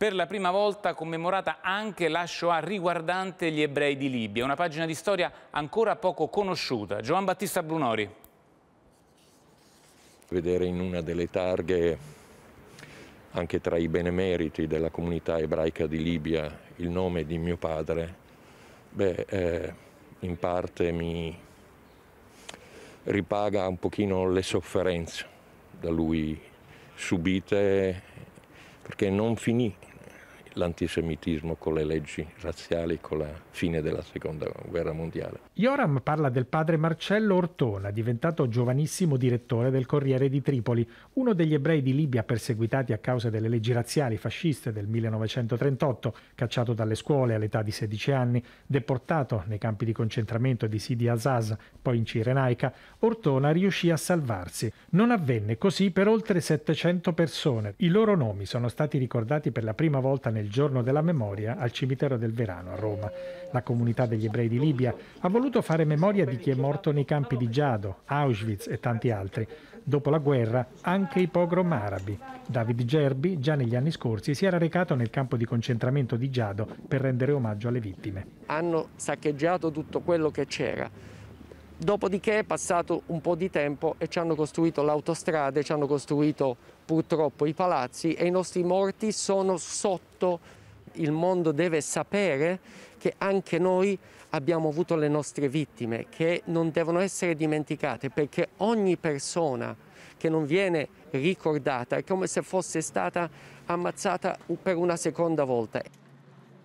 per la prima volta commemorata anche la Shoah riguardante gli ebrei di Libia, una pagina di storia ancora poco conosciuta. Giovan Battista Brunori. Vedere in una delle targhe, anche tra i benemeriti della comunità ebraica di Libia, il nome di mio padre, beh, eh, in parte mi ripaga un pochino le sofferenze da lui subite perché non finì l'antisemitismo con le leggi razziali con la fine della seconda guerra mondiale. Ioram parla del padre Marcello Ortona, diventato giovanissimo direttore del Corriere di Tripoli, uno degli ebrei di Libia perseguitati a causa delle leggi razziali fasciste del 1938, cacciato dalle scuole all'età di 16 anni, deportato nei campi di concentramento di Sidi Azaz, poi in Cirenaica, Ortona riuscì a salvarsi. Non avvenne così per oltre 700 persone. I loro nomi sono stati ricordati per la prima volta nel giorno della memoria al cimitero del Verano a Roma. La comunità degli ebrei di Libia ha voluto fare memoria di chi è morto nei campi di Giado, Auschwitz e tanti altri. Dopo la guerra anche i pogrom arabi. David Gerbi già negli anni scorsi si era recato nel campo di concentramento di Giado per rendere omaggio alle vittime. Hanno saccheggiato tutto quello che c'era Dopodiché è passato un po' di tempo e ci hanno costruito l'autostrada, ci hanno costruito purtroppo i palazzi e i nostri morti sono sotto. Il mondo deve sapere che anche noi abbiamo avuto le nostre vittime, che non devono essere dimenticate, perché ogni persona che non viene ricordata è come se fosse stata ammazzata per una seconda volta.